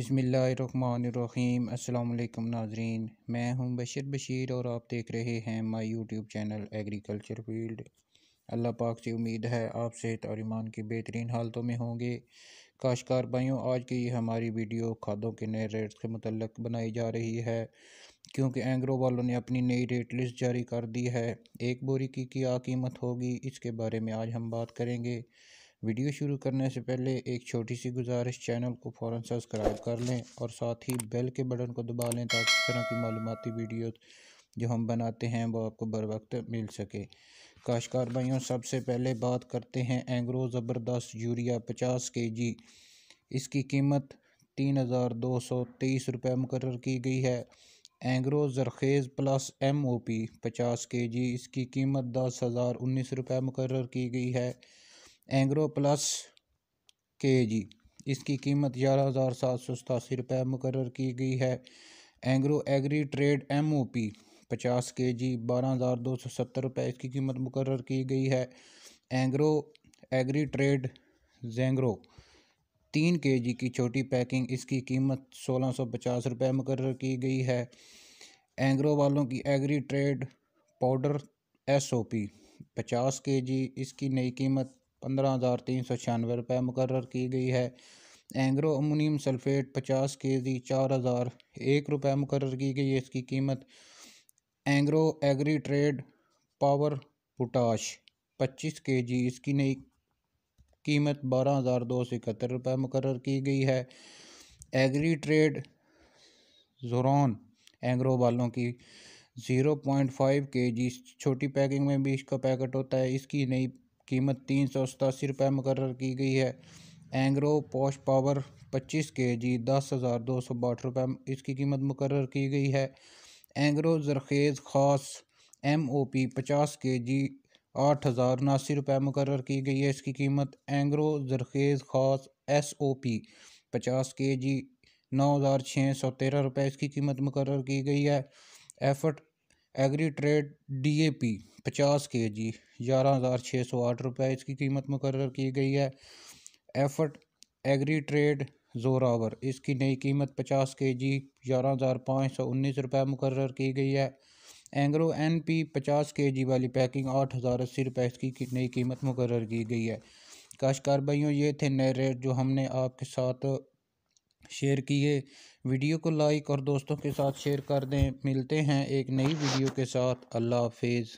बसमीम् अल्लाम नाजरीन मैं हूं बशीर बशीर और आप देख रहे हैं my YouTube channel agriculture field Allah पाक से उम्मीद है आप सेहत और ईमान की बेहतरीन हालतों में होंगे काशकार भाइयों आज की ये हमारी वीडियो खादों के नए रेट्स के मतलब बनाई जा रही है क्योंकि एंग्रो वालों ने अपनी नई रेट लिस्ट जारी कर दी है एक बोरी की क्या कीमत होगी इसके बारे में आज हम बात करेंगे वीडियो शुरू करने से पहले एक छोटी सी गुजारिश चैनल को फ़ौर सब्सक्राइब कर लें और साथ ही बेल के बटन को दबा लें ताकि इस तरह की मालूमती वीडियो जो हम बनाते हैं वो आपको बर वक्त मिल सके काशकार भाइयों सबसे पहले बात करते हैं एंग्रो ज़बरदस्त यूरिया पचास के जी इसकी कीमत तीन हज़ार दो सौ तेईस रुपये मुकर की गई है Engro Zarkhez plus M O P पचास के जी इसकी कीमत दस हज़ार उन्नीस रुपये मुकर की गई है एंग्रो प्लस के जी इसकी कीमत ग्यारह हज़ार सात सौ सतासी रुपये मुकर की गई है Engro agri trade M O P पचास के जी बारह हज़ार दो सौ सत्तर रुपये इसकी कीमत मुकर की गई है एंग्रो एग्री ट्रेड जेंग्रो तीन के जी की छोटी पैकिंग इसकी कीमत सोलह सौ पचास रुपये मुकर की गई है एंग्रो वालों की agri trade powder S O P पचास के जी इसकी नई कीमत पंद्रह हज़ार तीन सौ छियानवे रुपये मुकर की गई है एंग्रो अमोनियम सल्फेट पचास के जी चार हज़ार एक रुपये मुकर की गई है इसकी कीमत Engro agri trade power potash पच्चीस के जी इसकी नई कीमत बारह हज़ार दो सौ इकहत्तर रुपये मुकर की गई है एग्री ट्रेड जोरॉन एंग्रो वालों की ज़ीरो पॉइंट फाइव के जी छोटी पैकिंग में भी इसका पैकेट होता है इसकी नई कीमत तीन सौ सतासी रुपये मुकर की गई है एंग्रो पॉश पावर पच्चीस के जी दस हज़ार दो सौ बाहठ रुपये इसकी कीमत मुकर की गई है एंग्रो जरखेज़ ख़ास एम ओ पी पचास के जी आठ हज़ार उनासी रुपये मुकर की गई है इसकी कीमत एंग्रो जरखेज़ ख़ास एस ओ पी पचास के जी नौ हज़ार छः सौ तेरह रुपये इसकी कीमत मुकर की गई है एफर्ट agri trade D A P पचास के जी ग्यारह हज़ार छः सौ आठ रुपये इसकी कीमत मुकर की गई है एफर्ट एग्री ट्रेड जोरावर इसकी नई कीमत पचास के जी ग्यारह हज़ार पाँच सौ उन्नीस रुपये मुकर की गई है एंग्रो एन पी पचास के जी वाली पैकिंग आठ हज़ार अस्सी रुपये इसकी नई कीमत मुकर की गई है काशकार भाइयों ये थे नए रेट जो हमने आपके साथ शेयर किए वीडियो को लाइक और दोस्तों के साथ शेयर कर दें मिलते हैं एक नई वीडियो के साथ अल्लाह हाफिज़